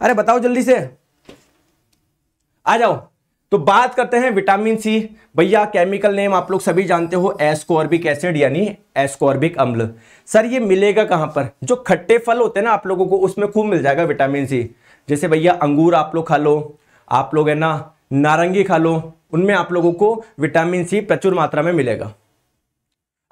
अरे बताओ जल्दी से आ जाओ तो बात करते हैं विटामिन सी भैया केमिकल नेम आप लोग सभी जानते हो एस्कॉर्बिक एसिड यानी एस्कॉर्बिक अम्ल सर ये मिलेगा कहां पर जो खट्टे फल होते हैं ना आप लोगों को उसमें खूब मिल जाएगा विटामिन सी जैसे भैया अंगूर आप लोग खा लो आप लोग है ना नारंगी खा लो उनमें आप लोगों को विटामिन सी प्रचुर मात्रा में मिलेगा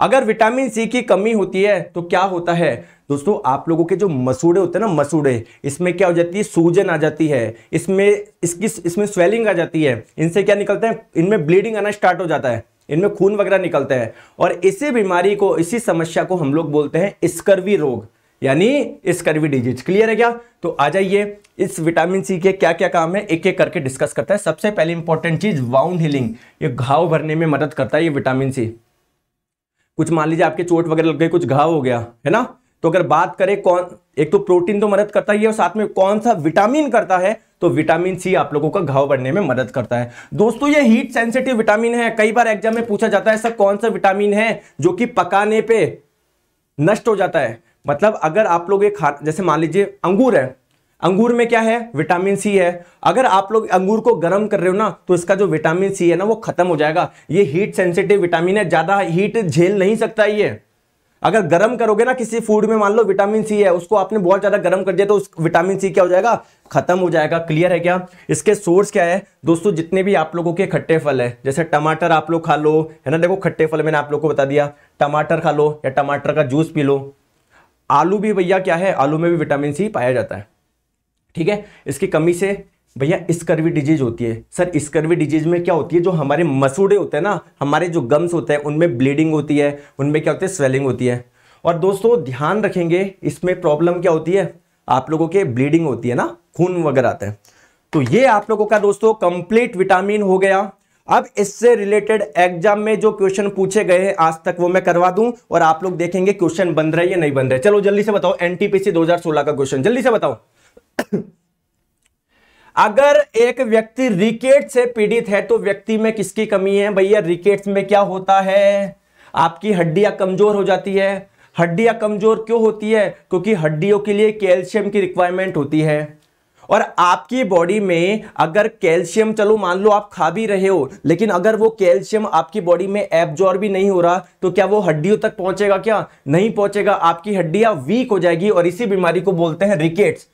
अगर विटामिन सी की कमी होती है तो क्या होता है दोस्तों आप लोगों के जो मसूड़े होते हैं ना मसूड़े इसमें क्या हो जाती है सूजन आ जाती है इसमें इसकी इसमें स्वेलिंग आ जाती है इनसे क्या निकलते हैं इनमें ब्लीडिंग आना स्टार्ट हो जाता है इनमें खून वगैरह निकलता है और इसी बीमारी को इसी समस्या को हम लोग बोलते हैं स्कर्वी रोग यानी स्कर्वी डिजीज क्लियर है क्या तो आ जाइए इस विटामिन सी के क्या क्या काम है एक एक करके डिस्कस करता है सबसे पहले इंपॉर्टेंट चीज वाउंड हीलिंग ये घाव भरने में मदद करता है ये विटामिन सी कुछ मान लीजिए आपके चोट वगैरह लग गई कुछ घाव हो गया है ना तो अगर बात करें कौन एक तो प्रोटीन तो मदद करता ही है और साथ में कौन सा विटामिन करता है तो विटामिन सी आप लोगों का घाव बढ़ने में मदद करता है दोस्तों ये हीट सेंसिटिव विटामिन है कई बार एग्जाम में पूछा जाता है सर कौन सा विटामिन है जो कि पकाने पे नष्ट हो जाता है मतलब अगर आप लोग ये खा जैसे मान लीजिए अंगूर है अंगूर में क्या है विटामिन सी है अगर आप लोग अंगूर को गर्म कर रहे हो ना तो इसका जो विटामिन सी है ना वो खत्म हो जाएगा ये हीट सेंसिटिव विटामिन है ज़्यादा हीट झेल नहीं सकता ये अगर गर्म करोगे ना किसी फूड में मान लो विटामिन सी है उसको आपने बहुत ज़्यादा गर्म कर दिया तो उस विटामिन सी क्या हो जाएगा खत्म हो जाएगा क्लियर है क्या इसके सोर्स क्या है दोस्तों जितने भी आप लोगों के खट्टे फल है जैसे टमाटर आप लोग खा लो है ना देखो खट्टे फल मैंने आप लोग को बता दिया टमाटर खा लो या टमाटर का जूस पी लो आलू भी भैया क्या है आलू में भी विटामिन सी पाया जाता है ठीक है इसकी कमी से भैया स्कर्वी डिजीज होती है सर स्कर्वी डिजीज में क्या होती है जो हमारे मसूड़े होते हैं ना हमारे जो गम्स होते हैं उनमें ब्लीडिंग होती है उनमें क्या होती है स्वेलिंग होती है और दोस्तों ध्यान रखेंगे इसमें प्रॉब्लम क्या होती है आप लोगों के ब्लीडिंग होती है ना खून वगैरह आते हैं तो ये आप लोगों का दोस्तों कंप्लीट विटामिन हो गया अब इससे रिलेटेड एग्जाम में जो क्वेश्चन पूछे गए हैं आज तक वो मैं करवा दूं और आप लोग देखेंगे क्वेश्चन बन रहे या नहीं बन रहे चलो जल्दी से बताओ एनटीपीसी 2016 का क्वेश्चन जल्दी से बताओ अगर एक व्यक्ति रिकेट से पीड़ित है तो व्यक्ति में किसकी कमी है भैया रिकेट्स में क्या होता है आपकी हड्डियां कमजोर हो जाती है हड्डियां कमजोर क्यों होती है क्योंकि हड्डियों के लिए कैल्शियम की रिक्वायरमेंट होती है और आपकी बॉडी में अगर कैल्शियम चलो मान लो आप खा भी रहे हो लेकिन अगर वो कैल्शियम आपकी बॉडी में एब्जॉर्ब भी नहीं हो रहा तो क्या वो हड्डियों तक पहुंचेगा क्या नहीं पहुंचेगा आपकी हड्डियां वीक हो जाएगी और इसी बीमारी को बोलते हैं रिकेट्स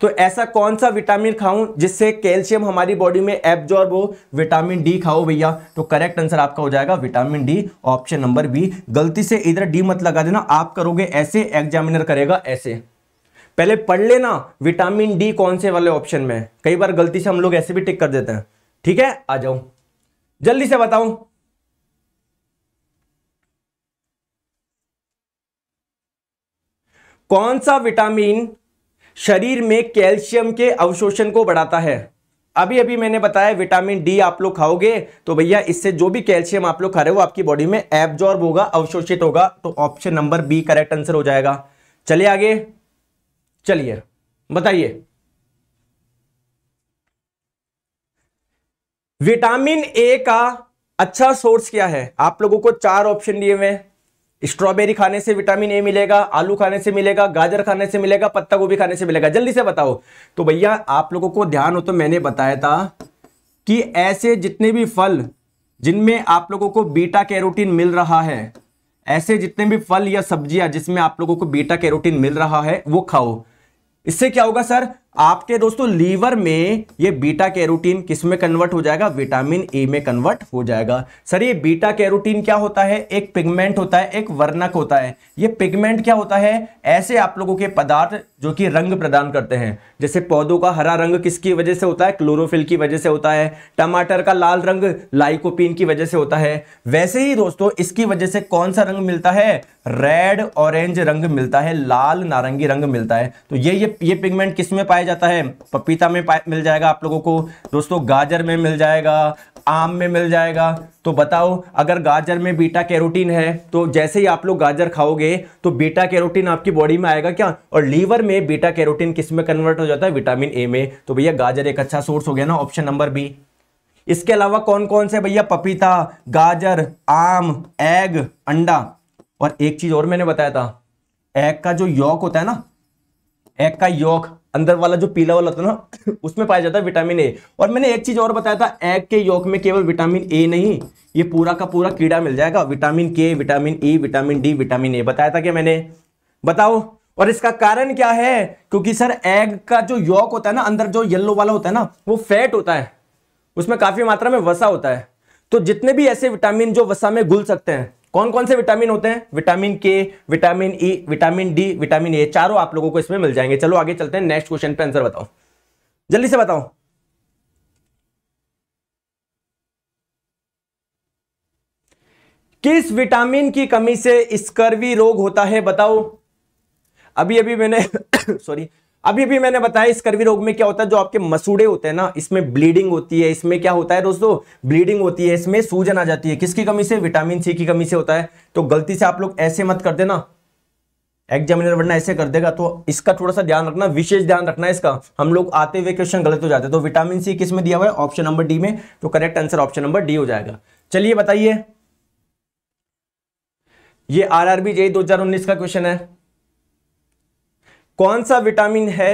तो ऐसा कौन सा विटामिन खाऊं जिससे कैल्शियम हमारी बॉडी में एब्जॉर्ब हो विटामिन डी खाओ भैया तो करेक्ट आंसर आपका हो जाएगा vitamin D option number B गलती से इधर डी मत लगा देना आप करोगे ऐसे एग्जामिनर करेगा ऐसे पहले पढ़ लेना विटामिन डी कौन से वाले ऑप्शन में कई बार गलती से हम लोग ऐसे भी टिक कर देते हैं ठीक है आ जाओ जल्दी से बताओ कौन सा विटामिन शरीर में कैल्शियम के अवशोषण को बढ़ाता है अभी अभी मैंने बताया विटामिन डी आप लोग खाओगे तो भैया इससे जो भी कैल्शियम आप लोग खा रहे हो आपकी बॉडी में एब्जॉर्ब होगा अवशोषित होगा तो option number B correct answer हो जाएगा चलिए आगे चलिए बताइए विटामिन ए का अच्छा सोर्स क्या है आप लोगों को चार ऑप्शन दिए हुए स्ट्रॉबेरी खाने से विटामिन ए मिलेगा आलू खाने से मिलेगा गाजर खाने से मिलेगा पत्ता गोभी खाने से मिलेगा जल्दी से बताओ तो भैया आप लोगों को ध्यान हो तो मैंने बताया था कि ऐसे जितने भी फल जिनमें आप लोगों को बीटा कैरोटीन मिल रहा है ऐसे जितने भी फल या सब्जियां जिसमें आप लोगों को बीटा कैरोटीन मिल रहा है वो खाओ इससे क्या होगा सर आपके दोस्तों लीवर में ये बीटा कैरोटीन किस में कन्वर्ट हो जाएगा विटामिन ए e में कन्वर्ट हो जाएगा सर ये बीटा कैरोटीन क्या होता है एक पिगमेंट होता है एक वर्णक होता है ये पिगमेंट क्या होता है ऐसे आप लोगों के पदार्थ जो कि रंग प्रदान करते हैं जैसे पौधों का हरा रंग किसकी वजह से होता है क्लोरोफिल की वजह से होता है टमाटर का लाल रंग लाइकोपिन की वजह से होता है वैसे ही दोस्तों इसकी वजह से कौन सा रंग मिलता है रेड ऑरेंज रंग मिलता है लाल नारंगी रंग मिलता है तो ये ये ये पिगमेंट किस में पाया जाता है पपीता में मिल जाएगा आप लोगों को दोस्तों गाजर में मिल जाएगा आम में मिल जाएगा तो बताओ अगर गाजर में बीटा कैरोटीन है तो जैसे ही आप लोग गाजर खाओगे तो बीटा कैरोटीन आपकी बॉडी में आएगा क्या और लीवर में बीटा कैरोटीन किस में कन्वर्ट हो जाता है विटामिन ए में तो भैया गाजर एक अच्छा सोर्स हो गया ना ऑप्शन नंबर बी इसके अलावा कौन कौन से भैया पपीता गाजर आम एग अंडा और एक चीज और मैंने बताया था एग का जो योक होता है ना एग का यौक अंदर वाला जो पीला वाला था ना उसमें पाया जाता है विटामिन ए और मैंने एक चीज और बताया था एग के योक में केवल विटामिन ए नहीं ये पूरा का पूरा कीड़ा मिल जाएगा vitamin K vitamin E vitamin D vitamin A बताया था क्या मैंने बताओ और इसका कारण क्या है क्योंकि सर एग का जो योक होता है ना अंदर जो येल्लो वाला होता है ना वो फैट होता है उसमें काफी मात्रा में वसा होता है तो जितने भी ऐसे विटामिन जो वसा में घुल सकते हैं कौन कौन से विटामिन होते हैं vitamin K vitamin E e, vitamin D vitamin A चारों आप लोगों को इसमें मिल जाएंगे चलो आगे चलते हैं नेक्स्ट क्वेश्चन पे आंसर बताओ जल्दी से बताओ किस विटामिन की कमी से स्कर्वी रोग होता है बताओ अभी अभी मैंने सॉरी अभी भी मैंने बताया इस करवी रोग में क्या होता है जो आपके मसूड़े होते हैं ना इसमें ब्लीडिंग होती है इसमें क्या होता है दोस्तों ब्लीडिंग होती है इसमें सूजन आ जाती है किसकी कमी से विटामिन सी की कमी से होता है तो गलती से आप लोग ऐसे मत कर देना एग्जामिनर वरना ऐसे कर देगा तो इसका थोड़ा सा ध्यान रखना विशेष ध्यान रखना है इसका हम लोग आते हुए क्वेश्चन गलत हो जाते हैं तो विटामिन सी किस में दिया हुआ है ऑप्शन नंबर डी में तो correct answer option number D हो जाएगा चलिए बताइए ये आरआरबी हजार 2019 का क्वेश्चन है कौन सा विटामिन है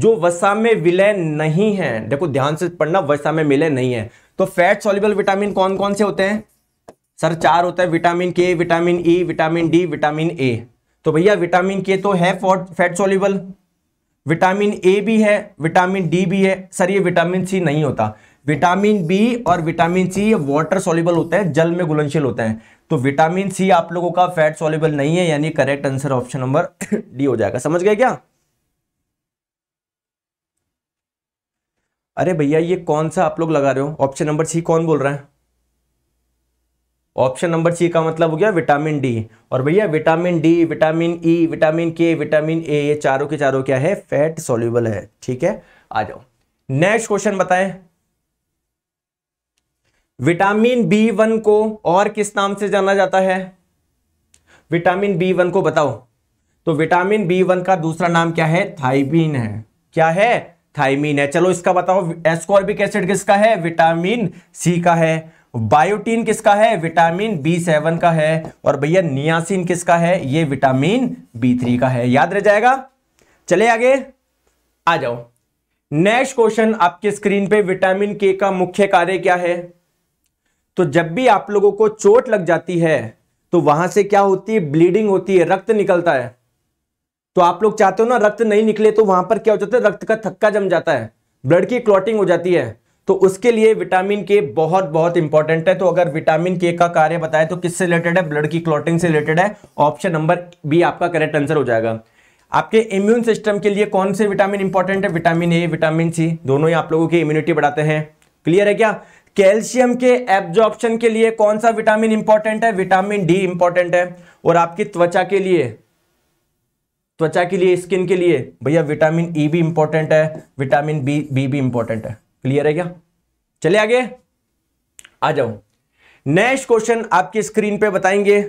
जो वसा में विलय नहीं है देखो ध्यान से पढ़ना वसा में मिले नहीं है तो फैट सॉल्युबल विटामिन कौन कौन से होते हैं सर चार होता है vitamin K vitamin E vitamin D vitamin A तो भैया विटामिन के तो है फैट सॉल्युबल विटामिन ए भी है विटामिन डी भी है सर ये विटामिन सी नहीं होता विटामिन बी और विटामिन सी ये वाटर सॉल्युबल होते हैं जल में घुलनशील होते हैं तो विटामिन सी आप लोगों का फैट सॉल्युबल नहीं है यानी correct answer option number D हो जाएगा समझ गए क्या अरे भैया ये कौन सा आप लोग लगा रहे हो ऑप्शन नंबर सी कौन बोल रहा है ऑप्शन नंबर सी का मतलब हो गया विटामिन डी और भैया vitamin D vitamin E vitamin K vitamin A ये चारों के चारों क्या है फैट सॉल्यूबल है ठीक है आ जाओ नेक्स्ट क्वेश्चन बताएं विटामिन बी वन को और किस नाम से जाना जाता है विटामिन बी वन को बताओ तो विटामिन बी वन का दूसरा नाम क्या है थाइमिन है क्या है थाइमिन है चलो इसका बताओ एस्कॉर्बिक एसिड किसका है विटामिन सी का है बायोटीन किसका है विटामिन बी सेवन का है और भैया नियासिन किसका है ये विटामिन बी थ्री का है याद रह जाएगा चले आगे आ जाओ नेक्स्ट क्वेश्चन आपके स्क्रीन पे विटामिन के का मुख्य कार्य क्या है तो जब भी आप लोगों को चोट लग जाती है तो वहां से क्या होती है ब्लीडिंग होती है रक्त निकलता है तो आप लोग चाहते हो ना रक्त नहीं निकले तो वहां पर क्या हो जाता है रक्त का थक्का जम जाता है ब्लड की क्लॉटिंग हो जाती है तो उसके लिए विटामिन के बहुत बहुत इंपॉर्टेंट है तो अगर विटामिन के का कार्य बताए तो किससे रिलेटेड है ब्लड की क्लॉटिंग से रिलेटेड है ऑप्शन नंबर बी आपका करेक्ट आंसर हो जाएगा आपके इम्यून सिस्टम के लिए कौन से विटामिन इंपॉर्टेंट है विटामिन ए विटामिन सी दोनों ही आप लोगों की इम्यूनिटी बढ़ाते हैं क्लियर है क्या कैल्शियम के एब्जॉर्प्शन के लिए कौन सा विटामिन इंपॉर्टेंट है विटामिन डी इंपॉर्टेंट है और आपकी त्वचा के लिए त्वचा के लिए स्किन के लिए भैया विटामिन ई e भी इंपॉर्टेंट है विटामिन बी बी भी इंपॉर्टेंट है क्लियर है क्या चले आगे आ जाओ नेक्स्ट क्वेश्चन आपकी स्क्रीन पे बताएंगे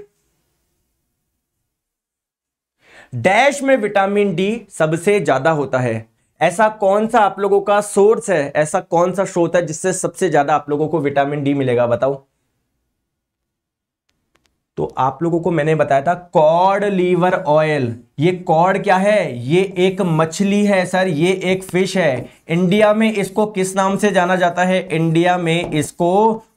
डैश में विटामिन डी सबसे ज्यादा होता है ऐसा कौन सा आप लोगों का सोर्स है ऐसा कौन सा स्रोत है जिससे सबसे ज्यादा आप लोगों को विटामिन डी मिलेगा बताओ तो आप लोगों को मैंने बताया था कॉड लीवर ऑयल ये कॉड क्या है ये एक मछली है सर ये एक फिश है इंडिया में इसको किस नाम से जाना जाता है इंडिया में इसको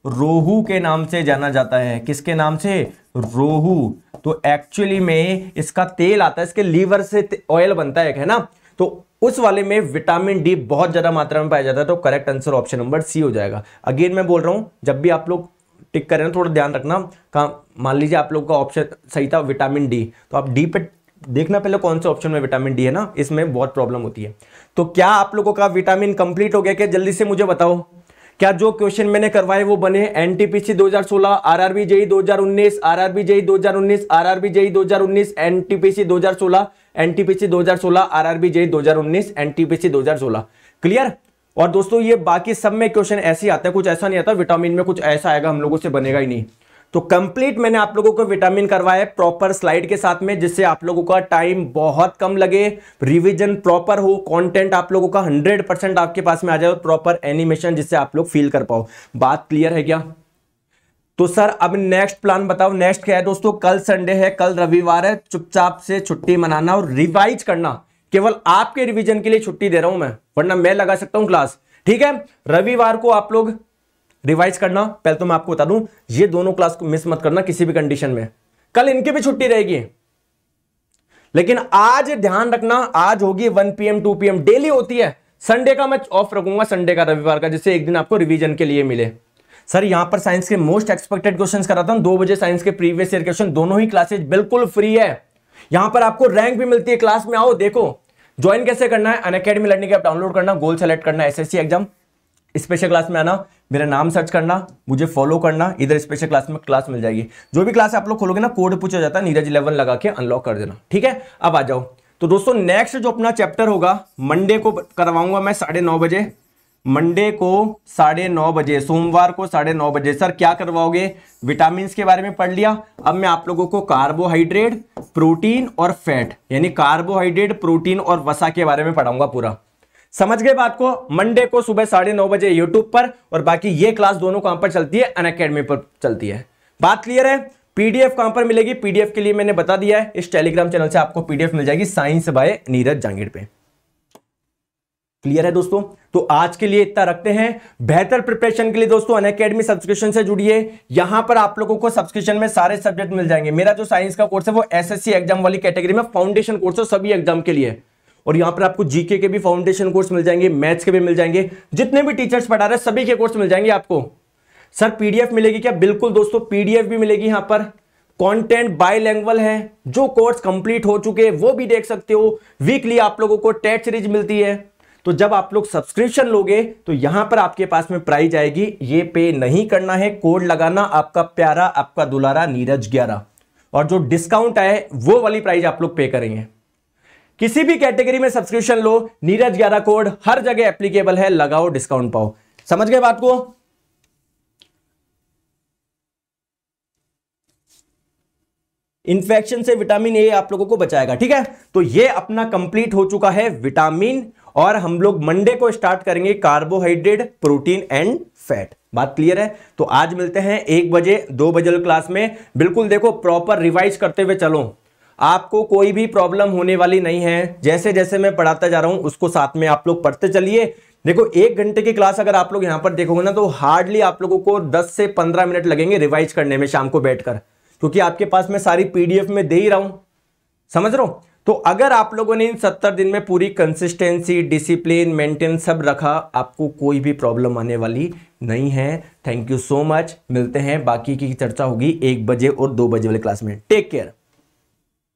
रोहू के नाम से जाना जाता है किसके नाम से रोहू तो एक्चुअली में इसका तेल आता है इसके लीवर से ऑयल बनता है है ना तो उस वाले में विटामिन डी बहुत ज़्यादा मात्रा में पाया जाता है तो correct answer option number C हो जाएगा अगेन मैं बोल रहा हूं जब भी आप लोग टिक करें थोड़ा ध्यान रखना कहाँ मान लीजिए आप लोग का ऑप्शन सही था विटामिन डी तो आप डी पे देखना पहले कौन से ऑप्शन में विटामिन डी है ना इसमें बहुत प्रॉब्लम होती है तो क्या आप लोगों का विटामिन कंप्लीट हो गया क्या जल्दी से मुझे बताओ क्या जो क्वेश्चन मैंने करवाए वो बने एन दो हजार NTPC 2016 RRB JE 2019 RRB JE R RB JE 2019 NTPC 2016 NTPC 2016 RRB JE दो हजार सोलह क्लियर और दोस्तों ये बाकी सब में क्वेश्चन ऐसे ही आता है कुछ ऐसा नहीं आता विटामिन में कुछ ऐसा आएगा हम लोगों से बनेगा ही नहीं तो कंप्लीट मैंने आप लोगों को विटामिन करवाया प्रॉपर स्लाइड के साथ में जिससे आप लोगों का टाइम बहुत कम लगे रिविजन प्रॉपर हो कंटेंट आप लोगों का 100 परसेंट आपके पास में आ जाए प्रॉपर एनिमेशन जिससे आप लोग फील कर पाओ बात क्लियर है क्या तो सर अब नेक्स्ट प्लान बताओ नेक्स्ट क्या है दोस्तों कल संडे है कल रविवार है चुपचाप से छुट्टी मनाना और रिवाइज करना केवल आपके रिविजन के लिए छुट्टी दे रहा हूं मैं वरना मैं लगा सकता हूं क्लास ठीक है रविवार को आप लोग रिवाइज करना पहले तो मैं आपको बता दूं ये दोनों क्लास को मिस मत करना किसी भी कंडीशन में कल इनकी भी छुट्टी रहेगी लेकिन आज ध्यान रखना आज होगी 1 पीएम 2 पीएम डेली होती है संडे का मैं ऑफ रखूंगा संडे का रविवार का जिससे एक दिन आपको रिवीजन के लिए मिले सर यहां पर साइंस के मोस्ट एक्सपेक्टेड क्वेश्चंस कराता हूं दो बजे साइंस के प्रीवियस ईयर क्वेश्चन दोनों ही क्लासेज बिल्कुल फ्री है यहां पर आपको रैंक भी मिलती है क्लास में आओ देखो ज्वाइन कैसे करना है Unacademy learning app download करना गोल सेलेक्ट करना एसएससी एग्जाम स्पेशल क्लास में आना मेरा नाम सर्च करना मुझे फॉलो करना इधर स्पेशल क्लास में क्लास मिल जाएगी जो भी क्लास आप लोग खोलोगे ना कोड पूछा जाता है नीरज इलेवन लगा के अनलॉक कर देना ठीक है अब आ जाओ तो दोस्तों नेक्स्ट जो अपना चैप्टर होगा मंडे को करवाऊंगा मैं साढ़े नौ बजे मंडे को साढ़े नौ बजे सोमवार को साढ़े नौ बजे सर क्या करवाओगे विटामिन के बारे में पढ़ लिया अब मैं आप लोगों को कार्बोहाइड्रेट प्रोटीन और फैट यानी कार्बोहाइड्रेट प्रोटीन और वसा के बारे में पढ़ाऊंगा पूरा समझ गए बात को मंडे को सुबह साढ़े नौ बजे यूट्यूब पर और बाकी ये क्लास दोनों कहां पर चलती है अन अकेडमी पर चलती है बात क्लियर है पीडीएफ कहां पर मिलेगी पीडीएफ के लिए मैंने बता दिया है इस टेलीग्राम चैनल से आपको पीडीएफ मिल जाएगी साइंस बाय नीरज जांगीड़ पे क्लियर है दोस्तों तो आज के लिए इतना रखते हैं बेहतर प्रिपरेशन के लिए दोस्तों अन अकेडमी सब्सक्रिप्शन से जुड़िए यहां पर आप लोगों को सब्सक्रिप्शन में सारे सब्जेक्ट मिल जाएंगे मेरा जो साइंस का कोर्स है वो एसएससी एग्जाम वाली कैटेगरी में फाउंडेशन कोर्स है सभी एग्जाम के लिए और यहां पर आपको जीके के भी फाउंडेशन कोर्स मिल जाएंगे मैथ्स के भी मिल जाएंगे जितने भी टीचर्स पढ़ा रहे सभी के कोर्स मिल जाएंगे आपको सर पीडीएफ मिलेगी क्या बिल्कुल दोस्तों पीडीएफ भी मिलेगी यहां पर कंटेंट बायलैंग्वल है जो कोर्स कंप्लीट हो चुके हैं वो भी देख सकते हो वीकली आप लोगों को टेट सीरीज मिलती है तो जब आप लोग सब्सक्रिप्शन लोगे तो यहां पर आपके पास में प्राइज आएगी ये पे नहीं करना है कोड लगाना आपका प्यारा आपका दुलारा नीरज ग्यारह और जो डिस्काउंट आए वो वाली प्राइज आप लोग पे करेंगे किसी भी कैटेगरी में सब्सक्रिप्शन लो नीरज ग्यारह कोड हर जगह एप्लीकेबल है लगाओ डिस्काउंट पाओ समझ गए बात को इन्फेक्शन से विटामिन ए आप लोगों को बचाएगा ठीक है तो ये अपना कंप्लीट हो चुका है विटामिन और हम लोग मंडे को स्टार्ट करेंगे कार्बोहाइड्रेट प्रोटीन एंड फैट बात क्लियर है तो आज मिलते हैं एक बजे दो बजे क्लास में बिल्कुल देखो प्रॉपर रिवाइज करते हुए चलो आपको कोई भी प्रॉब्लम होने वाली नहीं है जैसे जैसे मैं पढ़ाता जा रहा हूं उसको साथ में आप लोग पढ़ते चलिए देखो एक घंटे की क्लास अगर आप लोग यहां पर देखोगे ना तो हार्डली आप लोगों को 10 से 15 मिनट लगेंगे रिवाइज करने में शाम को बैठकर क्योंकि आपके पास मैं सारी पीडीएफ में दे ही रहा हूं समझ रहा हूं तो अगर आप लोगों ने इन 70 दिन में पूरी कंसिस्टेंसी डिसिप्लिन मेंटेन सब रखा आपको कोई भी प्रॉब्लम आने वाली नहीं है थैंक यू सो मच मिलते हैं बाकी की चर्चा होगी एक बजे और दो बजे वाले क्लास में टेक केयर